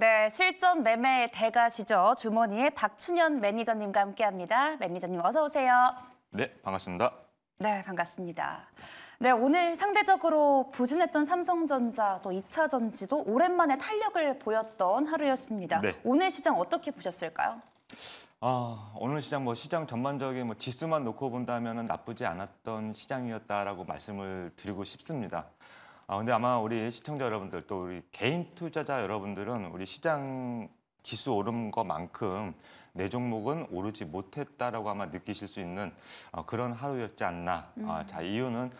네, 실전 매매의 대가시죠. 주머니의 박춘현 매니저님과 함께합니다. 매니저님 어서 오세요. 네, 반갑습니다. 네, 반갑습니다. 네, 오늘 상대적으로 부진했던 삼성전자 또 2차 전지도 오랜만에 탄력을 보였던 하루였습니다. 네. 오늘 시장 어떻게 보셨을까요? 아, 오늘 시장 뭐 시장 전반적인 뭐 지수만 놓고 본다면 나쁘지 않았던 시장이었다라고 말씀을 드리고 싶습니다. 아 근데 아마 우리 시청자 여러분들 또 우리 개인 투자자 여러분들은 우리 시장 지수 오른 것만큼 내 종목은 오르지 못했다라고 아마 느끼실 수 있는 어, 그런 하루였지 않나. 아, 음. 아, 자 이유는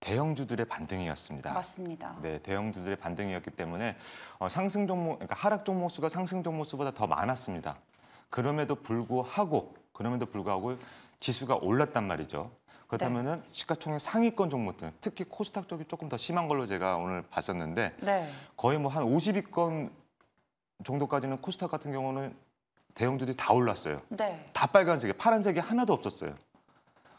대형주들의 반등이었습니다. 맞습니다. 네, 대형주들의 반등이었기 때문에 어, 상승 종목, 그러니까 하락 종목 수가 상승 종목 수보다 더 많았습니다. 그럼에도 불구하고 그럼에도 불구하고 지수가 올랐단 말이죠. 그렇다면은 네. 시가총액 상위권 종목들, 특히 코스닥 쪽이 조금 더 심한 걸로 제가 오늘 봤었는데 네. 거의 뭐 한 50위권 정도까지는 코스닥 같은 경우는 대형주들이 다 올랐어요. 네. 다 빨간색이 파란색이 하나도 없었어요.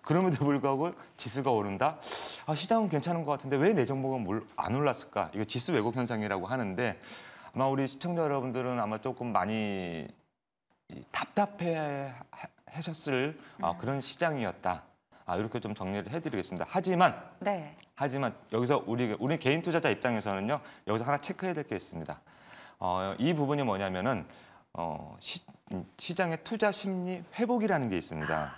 그럼에도 불구하고 지수가 오른다? 아, 시장은 괜찮은 것 같은데 왜내 종목은 안 올랐을까? 이거 지수 왜곡 현상이라고 하는데 아마 우리 시청자 여러분들은 아마 조금 많이 답답해 하셨을 네. 어, 그런 시장이었다. 아, 이렇게 좀 정리를 해드리겠습니다. 하지만 네. 하지만 여기서 우리 우리 개인 투자자 입장에서는요 여기서 하나 체크해야 될 게 있습니다. 어, 이 부분이 뭐냐면은 어, 시, 음, 시장의 투자 심리 회복이라는 게 있습니다.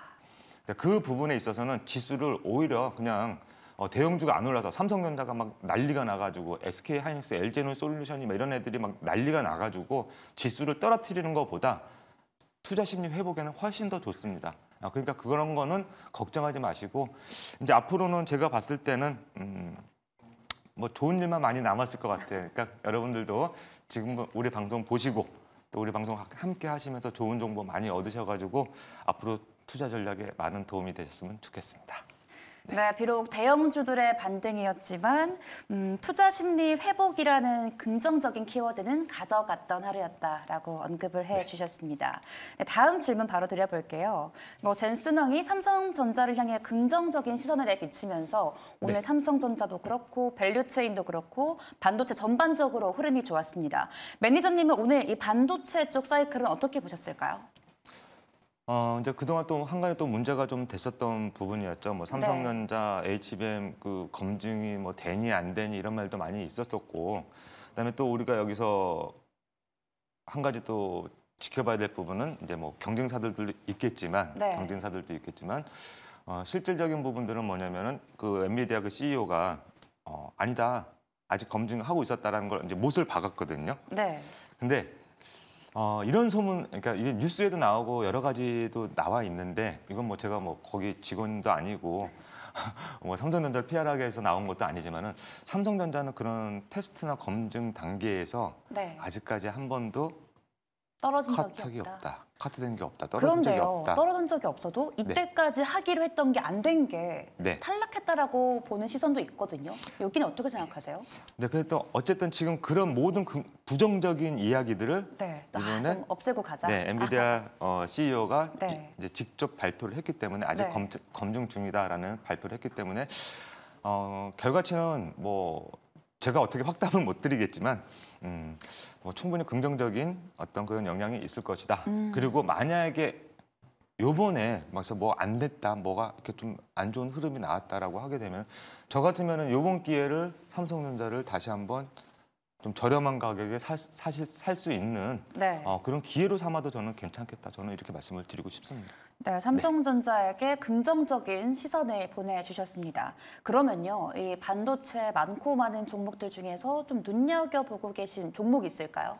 그 부분에 있어서는 지수를 오히려 그냥 어, 대형주가 안 올라서 삼성전자가 막 난리가 나가지고 SK 하이닉스, LG는 솔루션이 이런 애들이 막 난리가 나가지고 지수를 떨어뜨리는 것보다 투자 심리 회복에는 훨씬 더 좋습니다. 아, 그러니까 그런 거는 걱정하지 마시고 이제 앞으로는 제가 봤을 때는 음, 뭐 좋은 일만 많이 남았을 것 같아요. 그러니까 여러분들도 지금 우리 방송 보시고 또 우리 방송 함께 하시면서 좋은 정보 많이 얻으셔가지고 앞으로 투자 전략에 많은 도움이 되셨으면 좋겠습니다. 네, 비록 대형주들의 반등이었지만 음, 투자 심리 회복이라는 긍정적인 키워드는 가져갔던 하루였다라고 언급을 네. 해주셨습니다. 네, 다음 질문 바로 드려볼게요. 뭐 젠스넝이 삼성전자를 향해 긍정적인 시선을 내비치면서 오늘 네. 삼성전자도 그렇고 밸류체인도 그렇고 반도체 전반적으로 흐름이 좋았습니다. 매니저님은 오늘 이 반도체 쪽 사이클은 어떻게 보셨을까요? 어, 이제 그동안 또 한간에 또 문제가 좀 됐었던 부분이었죠. 뭐 삼성전자, 네. HBM 그 검증이 뭐 되니 안 되니 이런 말도 많이 있었었고, 그다음에 또 우리가 여기서 한 가지 또 지켜봐야 될 부분은 이제 뭐 경쟁사들도 있겠지만, 네. 경쟁사들도 있겠지만, 어, 실질적인 부분들은 뭐냐면은 그 엔비디아 그 CEO가 어, 아니다 아직 검증하고 있었다라는 걸 이제 못을 박았거든요. 네. 근데 어, 이런 소문, 그러니까 이게 뉴스에도 나오고 여러 가지도 나와 있는데 이건 뭐 제가 뭐 거기 직원도 아니고 뭐 삼성전자를 피 r 하게 해서 나온 것도 아니지만은 삼성전자는 그런 테스트나 검증 단계에서 네. 아직까지 한 번도 떨어진 적이 없다. 없다. 카트된 게 없다. 떨어진 그런데요, 적이 없다. 떨어진 적이 없어도 네. 이때까지 네. 하기로 했던 게 안 된게 네. 탈락했다라고 보는 시선도 있거든요. 여기는 어떻게 생각하세요? 네, 그래도 어쨌든 지금 그런 모든 그 부정적인 이야기들을 네. 이번에 아, 없애고 가자. 네, 엔비디아 어, CEO가 네. 이제 직접 발표를 했기 때문에 아직 네. 검, 검증 중이다라는 발표를 했기 때문에 어, 결과치는 뭐 제가 어떻게 확답은 못 드리겠지만 음, 뭐 충분히 긍정적인 어떤 그런 영향이 있을 것이다. 음. 그리고 만약에 요번에 막서 뭐 안 됐다, 뭐가 이렇게 좀 안 좋은 흐름이 나왔다라고 하게 되면 저 같으면은 요번 기회를 삼성전자를 다시 한번 좀 저렴한 가격에 사, 실살 수 있는 네. 어, 그런 기회로 삼아도 저는 괜찮겠다. 저는 이렇게 말씀을 드리고 싶습니다. 네, 삼성전자에게 긍정적인 시선을 보내주셨습니다. 그러면요, 이 반도체 많고 많은 종목들 중에서 좀 눈여겨보고 계신 종목이 있을까요?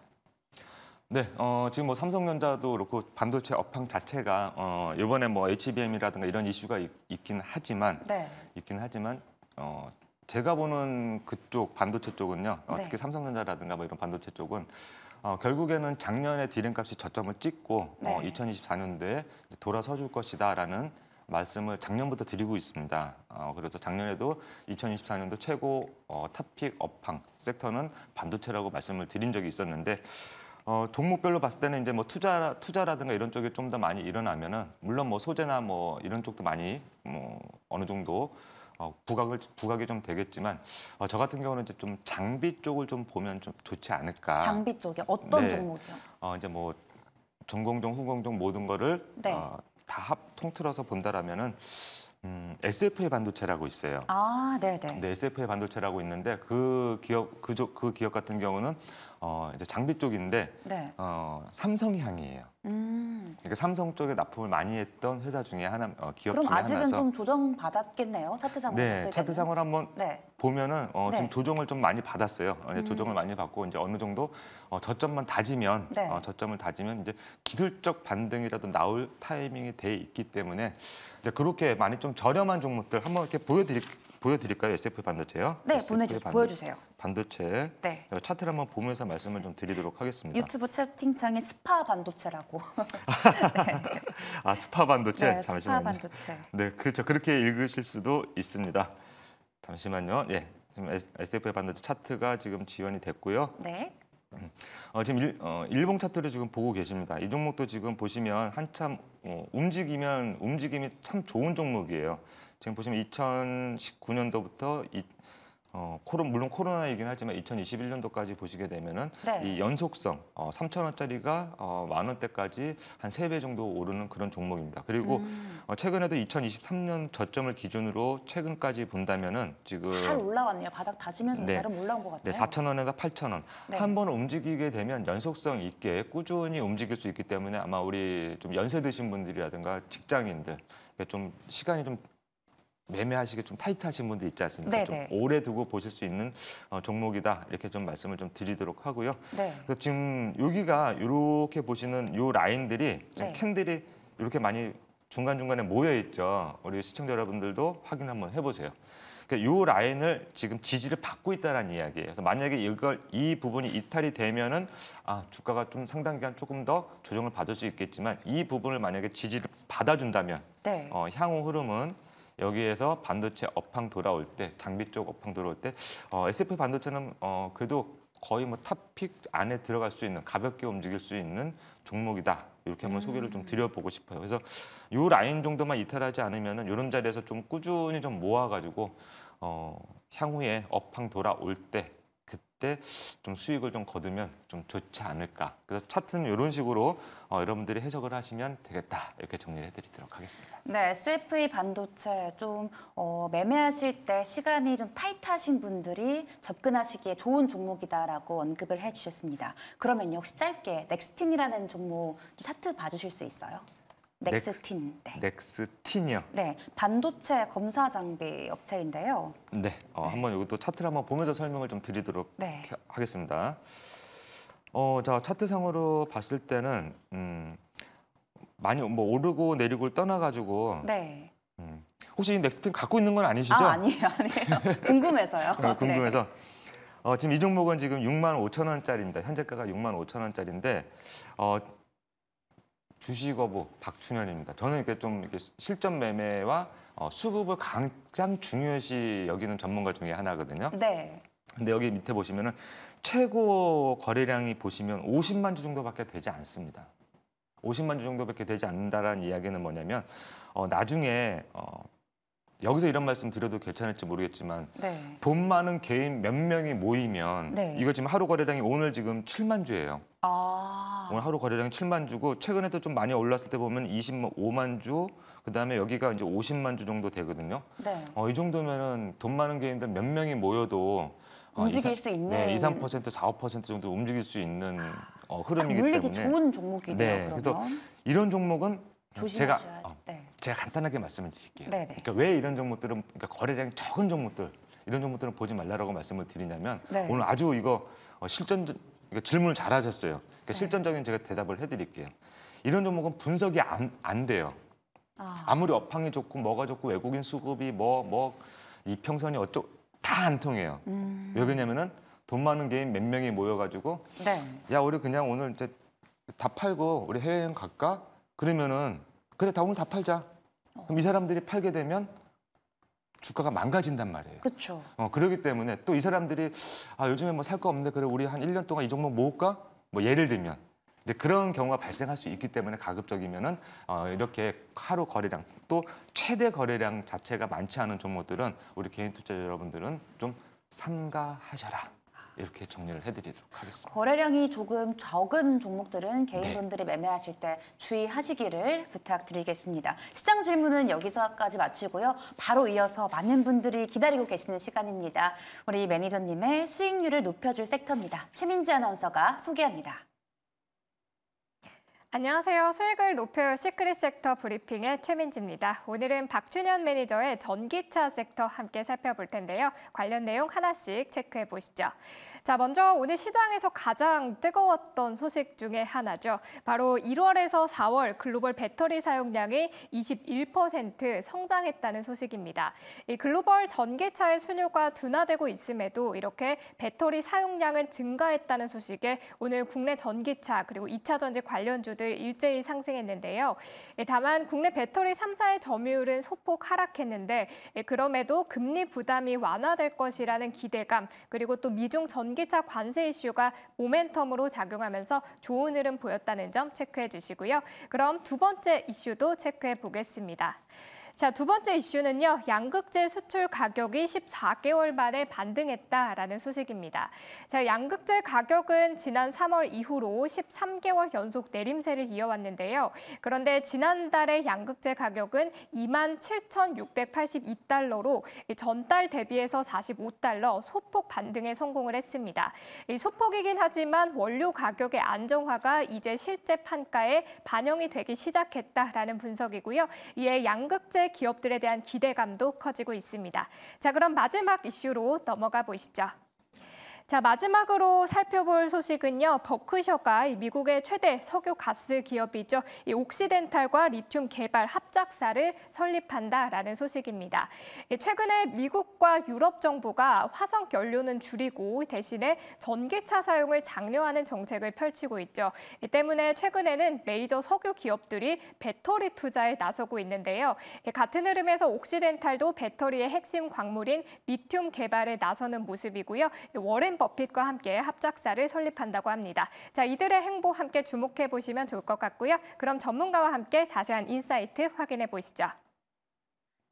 네, 어, 지금 뭐 삼성전자도 그렇고 반도체 업황 자체가 어, 이번에 뭐 HBM이라든가 이런 이슈가 있, 긴 하지만 네. 있긴 하지만 어, 제가 보는 그쪽 반도체 쪽은요. 어, 네. 어떻게 삼성전자라든가 뭐 이런 반도체 쪽은 어, 결국에는 작년에 디램 값이 저점을 찍고 어, 네. 어, 2024년도에 돌아서 줄 것이다라는 말씀을 작년부터 드리고 있습니다. 어, 그래서 작년에도 2024년도 최고 어, 탑픽 업황 섹터는 반도체라고 말씀을 드린 적이 있었는데 어, 종목별로 봤을 때는 이제 뭐 투자 투자라든가 이런 쪽이 좀 더 많이 일어나면은 물론 뭐 소재나 뭐 이런 쪽도 많이 뭐 어느 정도 어, 부각을 부각이 좀 되겠지만 어, 저 같은 경우는 이제 좀 장비 쪽을 좀 보면 좀 좋지 않을까. 장비 쪽이 어떤 네. 종목이요? 어, 이제 뭐 전공종, 후공종 모든 거를 네. 어, 다 합, 통틀어서 본다라면은 음, SF의 반도체라고 있어요. 아, 네네. 네, 네. 네 SF의 반도체라고 있는데 그 기업 그, 조, 그 기업 같은 경우는 어, 이제 장비 쪽인데 네. 어, 삼성이 향이에요. 음. 그러니까 삼성 쪽에 납품을 많이 했던 회사 중에 하나 어, 기업 중에 하나서. 그럼 아직은 좀 조정 받았겠네요. 차트상으로 네, 차트상으로 한번 네. 보면은 어, 네. 좀 조정을 좀 많이 받았어요. 어, 이제 음. 조정을 많이 받고 이제 어느 정도 어, 저점만 다지면 네. 어, 저점을 다지면 이제 기술적 반등이라도 나올 타이밍이 돼 있기 때문에 이제 그렇게 많이 좀 저렴한 종목들 한번 이렇게 보여드릴. 보여드릴까요? SF 반도체요? 네, SF 보내주, 반도체. 보여주세요. 반도체 네. 차트를 한번 보면서 말씀을 좀 드리도록 하겠습니다. 유튜브 채팅창에 스파 반도체라고. 네. 아 스파 반도체 네, 잠시만요. 스파 반도체. 네 그렇죠 그렇게 읽으실 수도 있습니다. 잠시만요. 예 지금 SF의 반도체 차트가 지금 지연이 됐고요. 네. 어, 지금 일, 어, 일봉 차트를 지금 보고 계십니다. 이 종목도 지금 보시면 한참 어, 움직이면 움직임이 참 좋은 종목이에요. 지금 보시면 2019년도부터 어, 물론 코로나이긴 하지만 2021년도까지 보시게 되면은 네. 이 연속성 어, 3천 원짜리가 어, 만 원대까지 한 세 배 정도 오르는 그런 종목입니다. 그리고 음. 어, 최근에도 2023년 저점을 기준으로 최근까지 본다면은 지금 잘 올라왔네요. 바닥 다지면서 네. 나름 올라온 것 네, 같아요. 네, 4천 원에서 8천 원. 네. 한번 움직이게 되면 연속성 있게 꾸준히 움직일 수 있기 때문에 아마 우리 좀 연세 드신 분들이라든가 직장인들 좀 시간이 좀 매매하시기 좀 타이트하신 분들 있지 않습니까? 네네. 좀 네. 오래 두고 보실 수 있는 어, 종목이다 이렇게 좀 말씀을 좀 드리도록 하고요. 네. 그 지금 여기가 이렇게 보시는 요 라인들이 네. 캔들이 이렇게 많이 중간 중간에 모여 있죠. 우리 시청자 여러분들도 확인 한번 해보세요. 그러니까 요 라인을 지금 지지를 받고 있다는 이야기예요. 그래서 만약에 이걸 이 부분이 이탈이 되면은 아 주가가 좀 상당 기간 조금 더 조정을 받을 수 있겠지만 이 부분을 만약에 지지를 받아준다면 네. 어, 향후 흐름은 여기에서 반도체 업황 돌아올 때 장비 쪽 업황 돌아올 때 어, SF 반도체는 어, 그래도 거의 뭐 탑픽 안에 들어갈 수 있는 가볍게 움직일 수 있는 종목이다. 이렇게 한번 음. 소개를 좀 음. 드려보고 싶어요. 그래서 요 라인 정도만 이탈하지 않으면 요런 자리에서 좀 꾸준히 좀 모아가지고 어, 향후에 업황 돌아올 때 때좀 수익을 좀 거두면 좀 좋지 않을까. 그래서 차트는 이런 식으로 어, 여러분들이 해석을 하시면 되겠다. 이렇게 정리를 해드리도록 하겠습니다. 네, SFA e 반도체 좀 어, 매매하실 때 시간이 좀 타이트하신 분들이 접근하시기에 좋은 종목이다라고 언급을 해주셨습니다. 그러면 역시 짧게 넥스틴이라는 종목 차트 봐주실 수 있어요? 넥스틴. 네. 넥스틴이요. 네, 반도체 검사 장비 업체인데요. 네, 어, 네. 한번 이것도 차트를 한번 보면서 설명을 좀 드리도록 네. 하겠습니다. 어, 자 차트상으로 봤을 때는 음, 많이 뭐 오르고 내리고를 떠나가지고. 네. 음, 혹시 넥스틴 갖고 있는 건 아니시죠? 아, 아니에요, 아니에요. 궁금해서요. 어, 네. 궁금해서. 네. 어, 지금 이 종목은 지금 6만 5천 원짜리입니다. 현재가가 6만 5천 원짜리인데 어, 주식어부 박준현입니다. 저는 이렇게 좀 이렇게 실전 매매와 어, 수급을 가장 중요시 여기는 전문가 중에 하나거든요. 네. 근데 여기 밑에 보시면은 최고 거래량이 보시면 50만 주 정도밖에 되지 않습니다. 50만 주 정도밖에 되지 않는다라는 이야기는 뭐냐면 어, 나중에 어, 여기서 이런 말씀 드려도 괜찮을지 모르겠지만 네. 돈 많은 개인 몇 명이 모이면 네. 이거 지금 하루 거래량이 오늘 지금 7만 주예요. 아... 오늘 하루 거래량이 7만 주고 최근에도 좀 많이 올랐을 때 보면 25만 주, 그다음에 여기가 이제 50만 주 정도 되거든요. 네. 어, 이 정도면은 돈 많은 개인들 몇 명이 모여도 어, 움직일 2, 3, 수 있는 네, 2, 3% 4, 5% 정도 움직일 수 있는 어, 흐름이기 물리기 때문에 좋은 종목이네요. 네, 그래서 이런 종목은 제가 어, 네. 제가 간단하게 말씀을 드릴게요. 네네. 네. 그러니까 왜 이런 종목들은 그러니까 거래량이 적은 종목들 이런 종목들은 보지 말라라고 말씀을 드리냐면 네. 오늘 아주 이거 어, 실전 그러니까 질문을 잘하셨어요. 그러니까 네. 실전적인 제가 대답을 해드릴게요. 이런 종목은 분석이 안, 안 돼요. 아. 무리 업황이 좋고 뭐가 좋고 외국인 수급이 뭐 뭐 이평선이 어쩌고 다 안 통해요. 음. 왜 그러냐면은 돈 많은 개인 몇 명이 모여가지고 네. 야 우리 그냥 오늘 이제 다 팔고 우리 해외여행 갈까? 그러면은 그래 다 오늘 다 팔자. 그럼 이 사람들이 팔게 되면 주가가 망가진단 말이에요. 그렇죠. 어, 그러기 때문에 또 이 사람들이 아, 요즘에 뭐 살 거 없는데 그래 우리 한 1년 동안 이 종목 모을까? 뭐 예를 들면 이제 그런 경우가 발생할 수 있기 때문에 가급적이면은 어, 이렇게 하루 거래량 또 최대 거래량 자체가 많지 않은 종목들은 우리 개인 투자 여러분들은 좀 삼가하셔라. 이렇게 정리를 해드리도록 하겠습니다. 거래량이 조금 적은 종목들은 네. 개인분들이 네. 매매하실 때 주의하시기를 부탁드리겠습니다. 시장 질문은 여기서까지 마치고요. 바로 이어서 많은 분들이 기다리고 계시는 시간입니다. 우리 매니저님의 수익률을 높여줄 섹터입니다. 최민지 아나운서가 소개합니다. 안녕하세요. 수익을 높여요 시크릿 섹터 브리핑의 최민지입니다. 오늘은 박준현 매니저의 전기차 섹터 함께 살펴볼 텐데요. 관련 내용 하나씩 체크해 보시죠. 자, 먼저 오늘 시장에서 가장 뜨거웠던 소식 중에 하나죠. 바로 1월에서 4월 글로벌 배터리 사용량이 21% 성장했다는 소식입니다. 글로벌 전기차의 수요가 둔화되고 있음에도 이렇게 배터리 사용량은 증가했다는 소식에 오늘 국내 전기차 그리고 2차 전지 관련주들 일제히 상승했는데요. 예, 다만 국내 배터리 3사의 점유율은 소폭 하락했는데 예, 그럼에도 금리 부담이 완화될 것이라는 기대감 그리고 또 미중 전기 전기차 관세 이슈가 모멘텀으로 작용하면서 좋은 흐름 보였다는 점 체크해 주시고요. 그럼 두 번째 이슈도 체크해 보겠습니다. 자, 두 번째 이슈는요. 양극재 수출 가격이 14개월 만에 반등했다라는 소식입니다. 자, 양극재 가격은 지난 3월 이후로 13개월 연속 내림세를 이어왔는데요. 그런데 지난달의 양극재 가격은 2만 7,682달러로 전달 대비해서 45달러 소폭 반등에 성공을 했습니다. 소폭이긴 하지만 원료 가격의 안정화가 이제 실제 판가에 반영이 되기 시작했다라는 분석이고요. 이에 양극재 기업들에 대한 기대감도 커지고 있습니다. 자, 그럼 마지막 이슈로 넘어가 보시죠. 자, 마지막으로 살펴볼 소식은요. 버크셔가 미국의 최대 석유 가스 기업이죠. 이 옥시덴탈과 리튬 개발 합작사를 설립한다라는 소식입니다. 예, 최근에 미국과 유럽 정부가 화석 연료는 줄이고 대신에 전기차 사용을 장려하는 정책을 펼치고 있죠. 때문에 최근에는 메이저 석유 기업들이 배터리 투자에 나서고 있는데요. 예, 같은 흐름에서 옥시덴탈도 배터리의 핵심 광물인 리튬 개발에 나서는 모습이고요. 월렌 예, 버핏과 함께 합작사를 설립한다고 합니다. 자, 이들의 행보 함께 주목해 보시면 좋을 것 같고요. 그럼 전문가와 함께 자세한 인사이트 확인해 보시죠.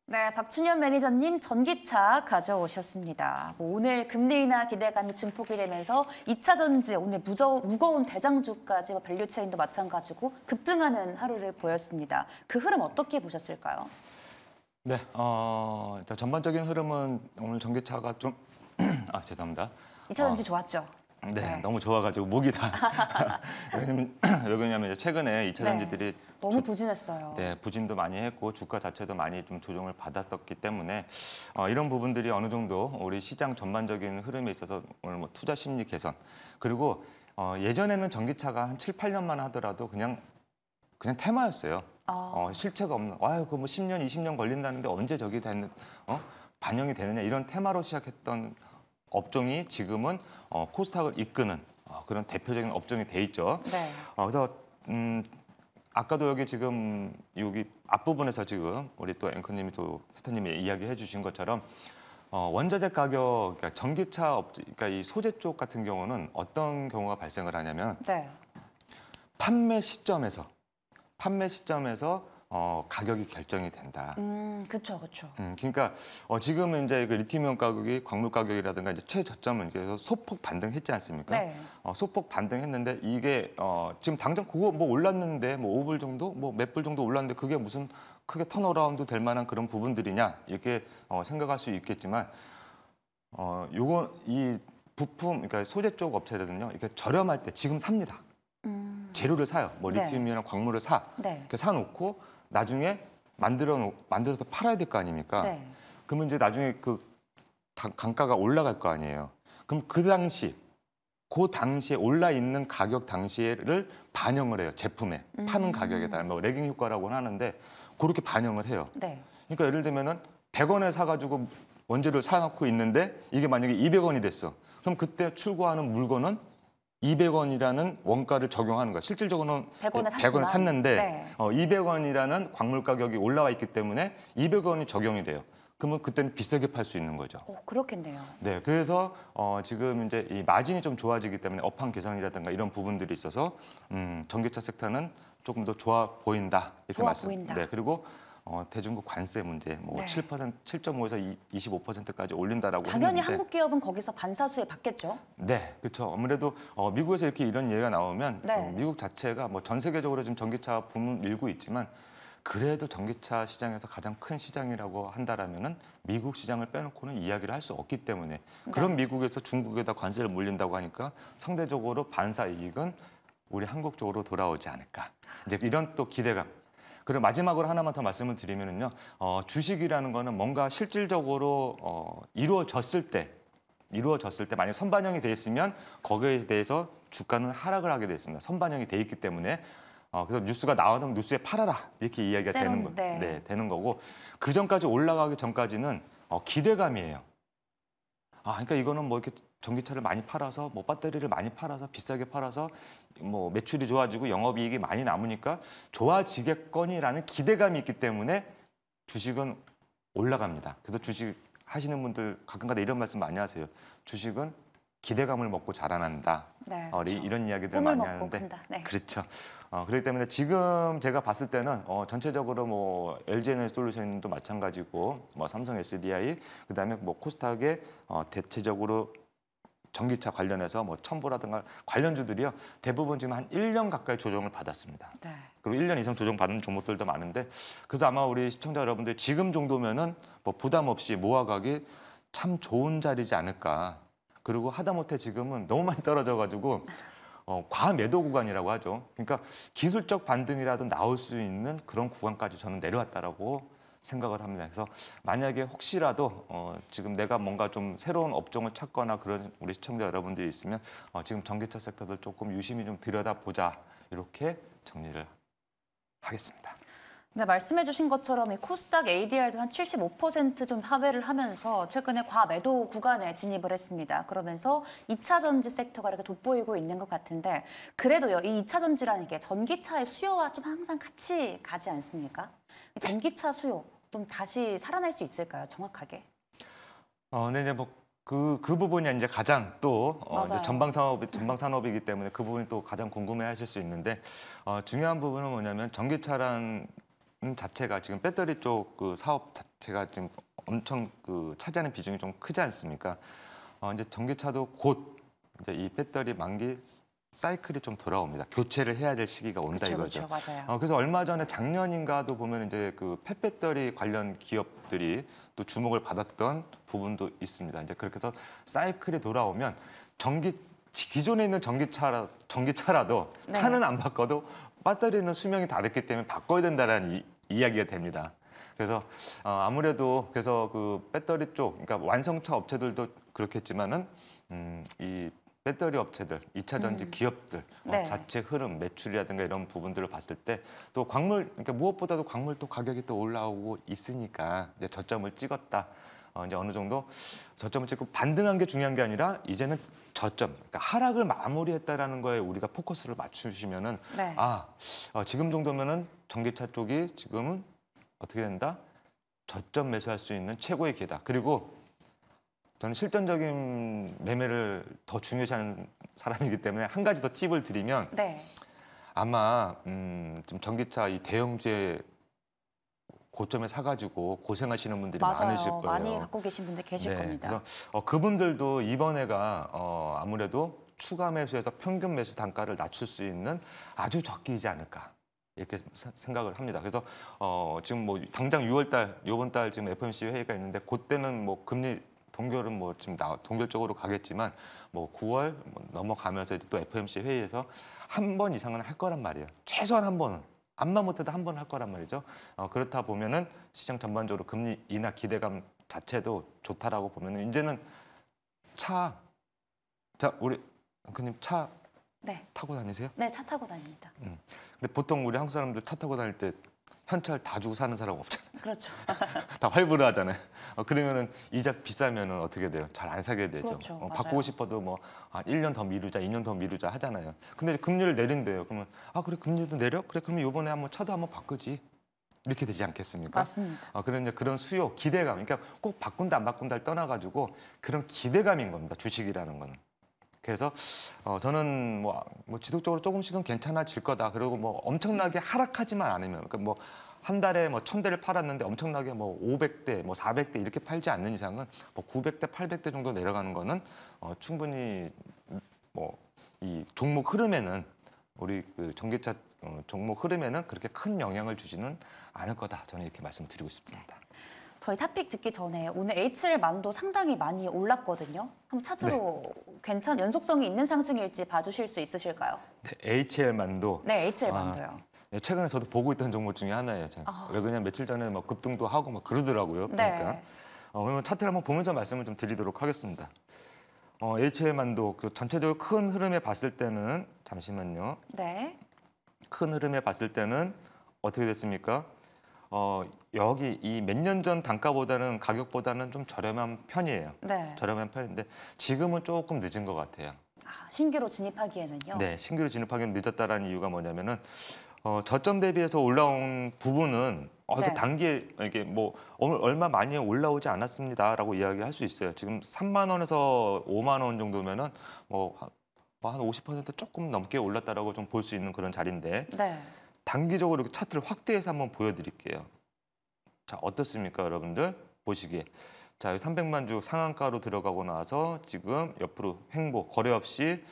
네, 박준현 매니저님 전기차 가져오셨습니다. 뭐 오늘 금리 인하 기대감이 증폭이 되면서 2차 전지, 오늘 무저, 무거운 대장주까지 뭐 밸류체인도 마찬가지고 급등하는 하루를 보였습니다. 그 흐름 어떻게 보셨을까요? 네, 어, 일단 전반적인 흐름은 오늘 전기차가 좀, 아, 죄송합니다. 2차 전지 어. 좋았죠? 네, 네, 너무 좋아가지고 목이 다. 왜냐면, 왜냐면 최근에 2차 전지들이 너무 부진했어요. 네, 부진도 많이 했고 주가 자체도 많이 좀 조정을 받았었기 때문에 어, 이런 부분들이 어느 정도 우리 시장 전반적인 흐름에 있어서 오늘 뭐 투자 심리 개선 그리고 어, 예전에는 전기차가 한 7, 8년만 하더라도 그냥 그냥 테마였어요. 아. 어, 실체가 없는. 아유, 그 뭐 10년, 20년 걸린다는데 언제 저기 되 어? 반영이 되느냐 이런 테마로 시작했던 업종이 지금은 어, 코스닥을 이끄는 어, 그런 대표적인 업종이 돼 있죠. 네. 어, 그래서 음, 아까도 여기 지금 여기 앞부분에서 지금 우리 또 앵커님이 또 스타님이 이야기해 주신 것처럼 어, 원자재 가격, 그러니까 전기차 업, 그러니까 이 소재 쪽 같은 경우는 어떤 경우가 발생을 하냐면 네. 판매 시점에서 판매 시점에서 어, 가격이 결정이 된다. 음, 그렇죠, 그렇죠. 음, 그러니까 어, 지금은 이제 그 리튬이온 가격이 광물 가격이라든가 이제 최저점을 이제 해서 소폭 반등했지 않습니까? 네. 어, 소폭 반등했는데 이게 어, 지금 당장 그거 뭐 올랐는데 뭐 5불 정도, 뭐 몇 불 정도 올랐는데 그게 무슨 크게 턴어라운드 될 만한 그런 부분들이냐 이렇게 어, 생각할 수 있겠지만 어, 요거이 부품, 그러니까 소재 쪽 업체들은요, 이렇게 저렴할 때 지금 삽니다. 음. 재료를 사요. 뭐 네. 리튬이나 네. 광물을 사. 네. 사놓고 나중에 만들어 만들어서 팔아야 될 거 아닙니까? 네. 그러면 이제 나중에 그 단가가 올라갈 거 아니에요. 그럼 그 당시 그 당시에 올라 있는 가격 당시를 반영을 해요 제품에 음. 파는 가격에다 뭐 레깅 효과라고 는 하는데 그렇게 반영을 해요. 네. 그러니까 예를 들면은 100원에 사가지고 원재료를 사놓고 있는데 이게 만약에 200원이 됐어. 그럼 그때 출고하는 물건은 200원이라는 원가를 적용하는 거예요. 실질적으로는 100원을, 100원을 샀는데 네. 어, 200원이라는 광물 가격이 올라와 있기 때문에 200원이 적용이 돼요. 그러면 그때는 비싸게 팔 수 있는 거죠. 오, 어, 그렇겠네요. 네, 그래서 어, 지금 이제 이 마진이 좀 좋아지기 때문에 업황 개선이라든가 이런 부분들이 있어서 음, 전기차 섹터는 조금 더 좋아 보인다 이렇게 좋아 말씀. 보인다. 네, 그리고 어, 대중국 관세 문제 뭐 네. 7% 7.5에서 25%까지 올린다라고 당연히 했는데, 한국 기업은 거기서 반사수에 받겠죠. 네, 그렇죠. 아무래도 어, 미국에서 이렇게 이런 얘기가 나오면 네. 어, 미국 자체가 뭐 전 세계적으로 지금 전기차 붐은 일고 있지만 그래도 전기차 시장에서 가장 큰 시장이라고 한다라면은 미국 시장을 빼놓고는 이야기를 할 수 없기 때문에 네. 그런 미국에서 중국에다 관세를 물린다고 하니까 상대적으로 반사 이익은 우리 한국 쪽으로 돌아오지 않을까. 이제 이런 또 기대감. 그리고 마지막으로 하나만 더 말씀을 드리면요. 어, 주식이라는 거는 뭔가 실질적으로 어, 이루어졌을 때 이루어졌을 때 만약 선반영이 돼 있으면 거기에 대해서 주가는 하락을 하게 돼 있습니다. 선반영이 돼 있기 때문에 어, 그래서 뉴스가 나오면 뉴스에 팔아라 이렇게 이야기가 되는 거, 네. 네, 되는 거고 그 전까지 올라가기 전까지는 어, 기대감이에요. 아, 그러니까 이거는 뭐 이렇게 전기차를 많이 팔아서 뭐 배터리를 많이 팔아서 비싸게 팔아서 뭐 매출이 좋아지고 영업이익이 많이 남으니까 좋아지겠거니라는 기대감이 있기 때문에 주식은 올라갑니다. 그래서 주식 하시는 분들 가끔가다 이런 말씀 많이 하세요. 주식은 기대감을 먹고 자라난다. 네, 어, 그렇죠. 어, 이런 이야기들 많이 하는데 네. 그렇죠. 어, 그렇기 때문에 지금 제가 봤을 때는 어, 전체적으로 뭐 LG 에너지 솔루션도 마찬가지고 뭐 삼성 SDI 그다음에 뭐 코스닥의 어, 대체적으로 전기차 관련해서 뭐 첨보라든가 관련주들이요. 대부분 지금 한 1년 가까이 조정을 받았습니다. 네. 그리고 1년 이상 조정 받는 종목들도 많은데 그래서 아마 우리 시청자 여러분들 지금 정도면은 뭐 부담 없이 모아가기 참 좋은 자리지 않을까. 그리고 하다못해 지금은 너무 많이 떨어져 가지고 어, 과매도 구간이라고 하죠. 그러니까 기술적 반등이라도 나올 수 있는 그런 구간까지 저는 내려왔다라고 생각을 합니다. 그래서 만약에 혹시라도 어, 지금 내가 뭔가 좀 새로운 업종을 찾거나 그런 우리 시청자 여러분들이 있으면 어, 지금 전기차 섹터들 조금 유심히 좀 들여다보자 이렇게 정리를 하겠습니다. 네, 말씀해주신 것처럼 이 코스닥 ADR도 한 75%좀 하회를 하면서 최근에 과매도 구간에 진입을 했습니다. 그러면서 2차 전지 섹터가 이렇게 돋보이고 있는 것 같은데 그래도요, 이 2차 전지라는 게 전기차의 수요와 좀 항상 같이 가지 않습니까? 전기차 수요, 좀 다시 살아날 수 있을까요? 정확하게? 어, 네, 네, 뭐. 그, 그 부분이 이제 가장 또 어, 이제 전방 사업 전방 산업이기 때문에 그 부분이 또 가장 궁금해하실 수 있는데 어, 중요한 부분은 뭐냐면 전기차란 자체가 지금 배터리 쪽 그 사업 자체가 지금 엄청 그 차지하는 비중이 좀 크지 않습니까? 어, 이제 전기차도 곧 이제 이 배터리 만기 사이클이 좀 돌아옵니다. 교체를 해야 될 시기가 온다 그쵸, 이거죠. 그쵸, 어, 그래서 얼마 전에 작년인가도 보면 이제 그펫배터리 관련 기업들이 또 주목을 받았던 부분도 있습니다. 이제 그렇게 해서 사이클이 돌아오면 전기 기존에 있는 전기차 전기차라도 네. 차는 안 바꿔도 배터리는 수명이 다 됐기 때문에 바꿔야 된다라는 이, 이야기가 됩니다. 그래서 어, 아무래도 그래서 그 배터리 쪽 그러니까 완성차 업체들도 그렇겠지만은 음, 이 배터리 업체들, 이차 전지 음. 기업들 어, 네. 어, 자체 흐름, 매출이라든가 이런 부분들을 봤을 때 또 광물, 그러니까 무엇보다도 광물 또 가격이 또 올라오고 있으니까 이제 저점을 찍었다. 어, 이제 어느 정도 저점을 찍고 반등한 게 중요한 게 아니라 이제는 저점, 그러니까 하락을 마무리했다라는 거에 우리가 포커스를 맞추시면은 네. 아 어, 지금 정도면은 전기차 쪽이 지금은 어떻게 된다? 저점 매수할 수 있는 최고의 기회다. 그리고 저는 실전적인 매매를 더 중요시하는 사람이기 때문에 한 가지 더 팁을 드리면 네. 아마 음, 좀 전기차 이 대형제 고점에 사가지고 고생하시는 분들이 맞아요. 많으실 거예요. 많이 갖고 계신 분들 계실 네. 겁니다. 그래서 어, 그분들도 이번 해가 어, 아무래도 추가 매수에서 평균 매수 단가를 낮출 수 있는 아주 적기이지 않을까. 이렇게 생각을 합니다. 그래서 어 지금 뭐 당장 6월 달 요번 달 지금 FOMC 회의가 있는데 그때는 뭐 금리 동결은 뭐 지금 나, 동결적으로 가겠지만 뭐 9월 뭐 넘어가면서 또 FMC 회의에서 한 번 이상은 할 거란 말이에요. 최소한 한 번은. 암만 못해도 한 번 할 거란 말이죠. 어, 그렇다 보면은 시장 전반적으로 금리 인하 기대감 자체도 좋다라고 보면은 이제는 차, 자 우리 그님 차 네. 타고 다니세요? 네, 차 타고 다닙니다. 음. 근데 보통 우리 한국 사람들 차 타고 다닐 때 현찰 다 주고 사는 사람 없잖아요. 그렇죠. 다 활부를 하잖아요. 어, 그러면은 이자 비싸면 은 어떻게 돼요? 잘 안 사게 되죠. 그렇죠. 어, 바꾸고 싶어도 뭐 아, 1년 더 미루자, 2년 더 미루자 하잖아요. 근데 금리를 내린대요. 그러면 아 그래 금리도 내려? 그래 그러면 요번에 한번 차도 한번 바꾸지. 이렇게 되지 않겠습니까? 맞습니다. 어, 그런 이 그런 수요, 기대감. 그러니까 꼭 바꾼다 안 바꾼다를 떠나가지고 그런 기대감인 겁니다. 주식이라는 거는. 그래서 어, 저는 뭐, 뭐 지속적으로 조금씩은 괜찮아질 거다. 그리고 뭐 엄청나게 하락하지만 않으면 그러니까 뭐한 달에 뭐 천대를 팔았는데 엄청나게 뭐 오백 대뭐 사백 대 이렇게 팔지 않는 이상은 뭐 구백 대 팔백 대 정도 내려가는 거는 어, 충분히 뭐 이 종목 흐름에는 우리 그 전기차 어, 종목 흐름에는 그렇게 큰 영향을 주지는 않을 거다. 저는 이렇게 말씀드리고 싶습니다. 저희 탑픽 듣기 전에 오늘 HL만도 상당히 많이 올랐거든요. 한번 차트로 네. 괜찮 연속성이 있는 상승일지 봐주실 수 있으실까요? 네, HL만도. 네, HL만도요. 아, 네, 최근에 저도 보고 있던 종목 중에 하나예요. 아. 왜 그냥 며칠 전에 막 급등도 하고 막 그러더라고요. 그러니까 네. 어, 그러면 차트를 한번 보면서 말씀을 좀 드리도록 하겠습니다. 어, HL만도 그 전체적으로 큰 흐름에 봤을 때는 잠시만요. 네. 큰 흐름에 봤을 때는 어떻게 됐습니까? 어, 여기 이 몇 년 전 단가보다는 가격보다는 좀 저렴한 편이에요. 네. 저렴한 편인데 지금은 조금 늦은 것 같아요. 아, 신규로 진입하기에는요? 네, 신규로 진입하기는 늦었다라는 이유가 뭐냐면은 어, 저점 대비해서 올라온 부분은 어, 이렇게 네. 단기에 이게 뭐 오늘 얼마 많이 올라오지 않았습니다라고 이야기할 수 있어요. 지금 3만 원에서 5만 원 정도면은 뭐한 50% 뭐 조금 넘게 올랐다라고 좀 볼 수 있는 그런 자리인데. 네. 단기적으로 이렇게 차트를 확대해서 한번 보여드릴게요. 자, 어떻습니까, 여러분들? 보시기에. 자, 여기 300만 주 상한가로 들어가고 나서 지금 옆으로 횡보, 거래 없이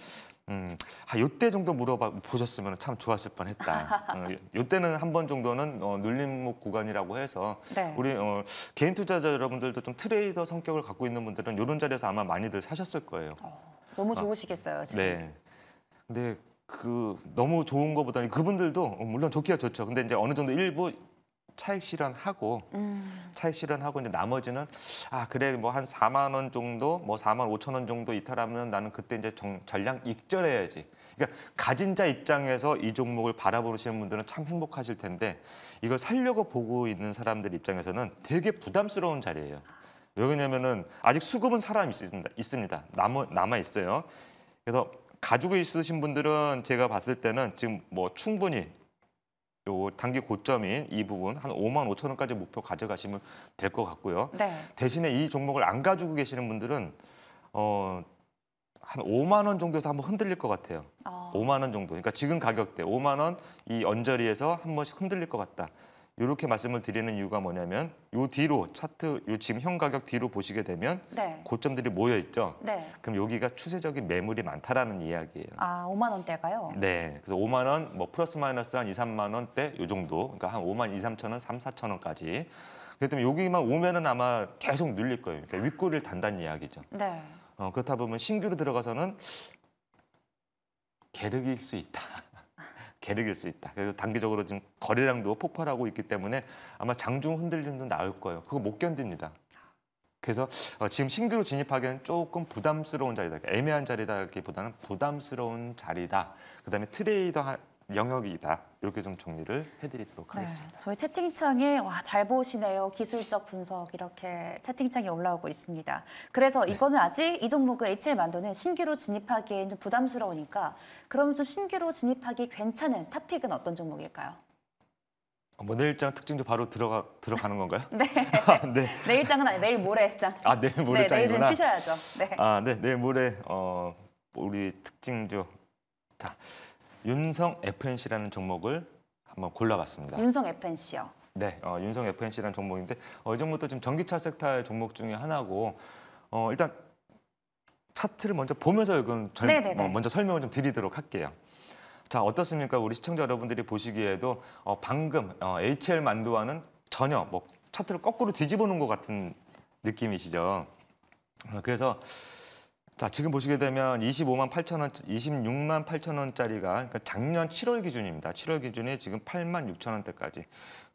음, 아, 요때 정도 물어봐 보셨으면 참 좋았을 뻔했다. 어, 요때는 한 번 정도는 어, 눌림목 구간이라고 해서 네. 우리 어, 개인 투자자 여러분들도 좀 트레이더 성격을 갖고 있는 분들은 요런 자리에서 아마 많이들 사셨을 거예요. 어, 너무 어. 좋으시겠어요. 지금. 네. 근데 그 너무 좋은 것보다는 그분들도 어, 물론 좋기가 좋죠. 근데 이제 어느 정도 일부 차익 실현하고 음. 차익 실현하고 이제 나머지는 아 그래 뭐 한 4만 원 정도 뭐 4만 5천 원 정도 이탈하면 나는 그때 이제 정, 전량 익절해야지. 그러니까 가진 자 입장에서 이 종목을 바라보시는 분들은 참 행복하실 텐데 이걸 살려고 보고 있는 사람들 입장에서는 되게 부담스러운 자리예요. 왜냐면은 아직 수급은 사람이 있습니다. 있습니다. 남아 남아 있어요. 그래서 가지고 있으신 분들은 제가 봤을 때는 지금 뭐 충분히 요 단기 고점인 이 부분 한 5만 5천 원까지 목표 가져가시면 될 것 같고요. 네. 대신에 이 종목을 안 가지고 계시는 분들은 어, 한 5만 원 정도에서 한번 흔들릴 것 같아요. 어. 아. 5만 원 정도. 그러니까 지금 가격대 5만 원 이 언저리에서 한 번씩 흔들릴 것 같다. 이렇게 말씀을 드리는 이유가 뭐냐면 요 뒤로 차트 요 지금 현 가격 뒤로 보시게 되면 네. 고점들이 모여 있죠. 네. 그럼 여기가 추세적인 매물이 많다라는 이야기예요. 아, 5만 원대가요? 네. 그래서 5만 원 뭐 플러스 마이너스 한 2, 3만 원대 요 정도. 그러니까 한 5만 2, 3천 원, 3, 4천 원까지. 그렇다면문 여기만 오면은 아마 계속 늘릴 거예요. 그러니까 윗골을 단단는 이야기죠. 네. 어, 그렇다 보면 신규로 들어가서는 계륵일 수 있다. 계륵일 수 있다. 그래서 단기적으로 지금 거래량도 폭발하고 있기 때문에 아마 장중 흔들림도 나올 거예요. 그거 못 견딥니다. 그래서 어, 지금 신규로 진입하기에는 조금 부담스러운 자리다. 애매한 자리다 기보다는 부담스러운 자리다. 그다음에 트레이더 영역이다. 이렇게 좀 정리를 해드리도록 네, 하겠습니다. 저희 채팅창에 와 잘 보시네요. 기술적 분석 이렇게 채팅창이 올라오고 있습니다. 그래서 네. 이거는 네. 아직 이 종목은 HL 만도는 신규로 진입하기엔 좀 부담스러우니까 그럼 좀 신규로 진입하기 괜찮은 탑픽은 어떤 종목일까요? 어, 뭐 내일장 특징 도 바로 들어가 들어가는 건가요? 네. 아, 네. 내일장은 아니 내일 모레장. 아 내일 모레장이구나. 네, 내일 쉬셔야죠. 네. 아 네. 내일 모레 어 우리 특징주 자 윤성 FNC라는 종목을 한번 골라봤습니다. 윤성 FNC요? 네, 어, 윤성 FNC라는 종목인데 어, 이전부터 지금 전기차 섹터의 종목 중에 하나고 어, 일단 차트를 먼저 보면서 그럼 절, 네, 네, 어, 네. 먼저 설명을 좀 드리도록 할게요. 자 어떻습니까? 우리 시청자 여러분들이 보시기에도 어, 방금 어, HL 만두와는 전혀 뭐 차트를 거꾸로 뒤집어놓은 것 같은 느낌이시죠. 어, 그래서 자, 지금 보시게 되면 25만 8천 원, 26만 8천 원짜리가 그러니까 작년 7월 기준입니다. 7월 기준이 지금 8만 6천 원대까지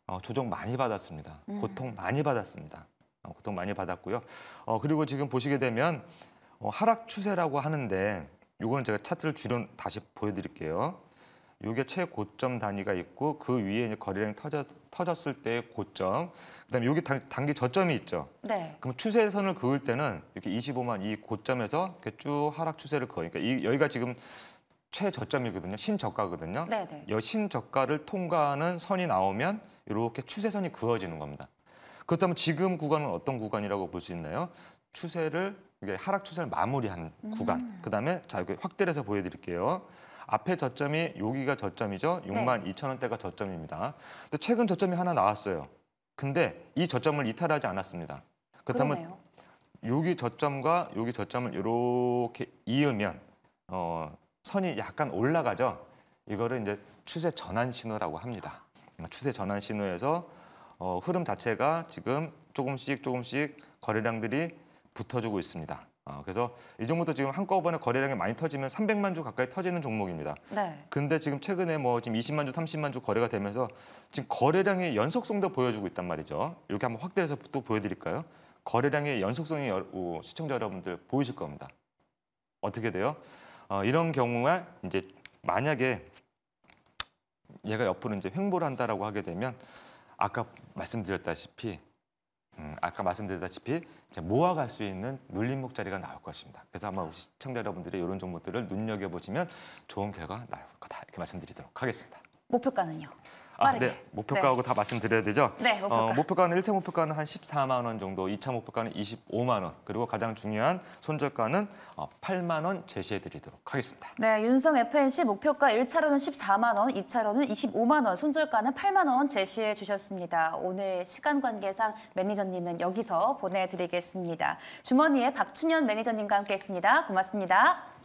어, 조정 많이 받았습니다. 음. 고통 많이 받았습니다. 어, 고통 많이 받았고요. 어, 그리고 지금 보시게 되면 어, 하락 추세라고 하는데 이거는 제가 차트를 줄여 다시 보여드릴게요. 요게 최고점 단위가 있고 그 위에 이제 거래량이 터졌, 터졌을 때의 고점. 그다음에 요게 단, 기 저점이 있죠. 네. 그럼 추세선을 그을 때는 이렇게 25만 이 고점에서 이렇게 쭉 하락 추세를 그어. 니까 그러니까 이, 여기가 지금 최저점이거든요. 신저가거든요. 네네. 이 네. 신저가를 통과하는 선이 나오면 이렇게 추세선이 그어지는 겁니다. 그렇다면 지금 구간은 어떤 구간이라고 볼 수 있나요? 추세를 이게 하락 추세를 마무리한 구간. 음. 그다음에 자 이렇게 확대해서 보여드릴게요. 앞에 저점이 여기가 저점이죠. 6만 네. 2천 원대가 저점입니다. 근데 최근 저점이 하나 나왔어요. 근데 이 저점을 이탈하지 않았습니다. 그렇다면 그러네요. 여기 저점과 여기 저점을 이렇게 이으면 어, 선이 약간 올라가죠. 이거를 이제 추세 전환 신호라고 합니다. 그러니까 추세 전환 신호에서 어, 흐름 자체가 지금 조금씩 조금씩 거래량들이 붙어주고 있습니다. 어, 그래서 이 종목도 지금 한꺼번에 거래량이 많이 터지면 300만 주 가까이 터지는 종목입니다. 네. 근데 지금 최근에 뭐 지금 20만 주, 30만 주 거래가 되면서 지금 거래량의 연속성도 보여주고 있단 말이죠. 이렇게 한번 확대해서 또 보여드릴까요? 거래량의 연속성이 여, 오, 시청자 여러분들 보이실 겁니다. 어떻게 돼요? 어, 이런 경우가 이제 만약에 얘가 옆으로 이제 횡보를 한다라고 하게 되면 아까 말씀드렸다시피 음, 아까 말씀드렸다시피 모아갈 수 있는 눌림목 자리가 나올 것입니다. 그래서 아마 우리 시청자 여러분들이 이런 종목들을 눈여겨보시면 좋은 결과 나올 거다 이렇게 말씀드리도록 하겠습니다. 목표가는요? 아, 네, 목표가하고 네. 다 말씀드려야 되죠? 네, 목표가. 어, 목표가는 1차 목표가는 한 14만 원 정도, 2차 목표가는 25만 원, 그리고 가장 중요한 손절가는 8만 어, 원 제시해드리도록 하겠습니다. 네, 윤성 FNC 목표가 1차로는 14만 원, 2차로는 25만 원, 손절가는 8만 원 제시해 주셨습니다. 오늘 시간 관계상 매니저님은 여기서 보내드리겠습니다. 주머니에 박춘현 매니저님과 함께했습니다. 고맙습니다.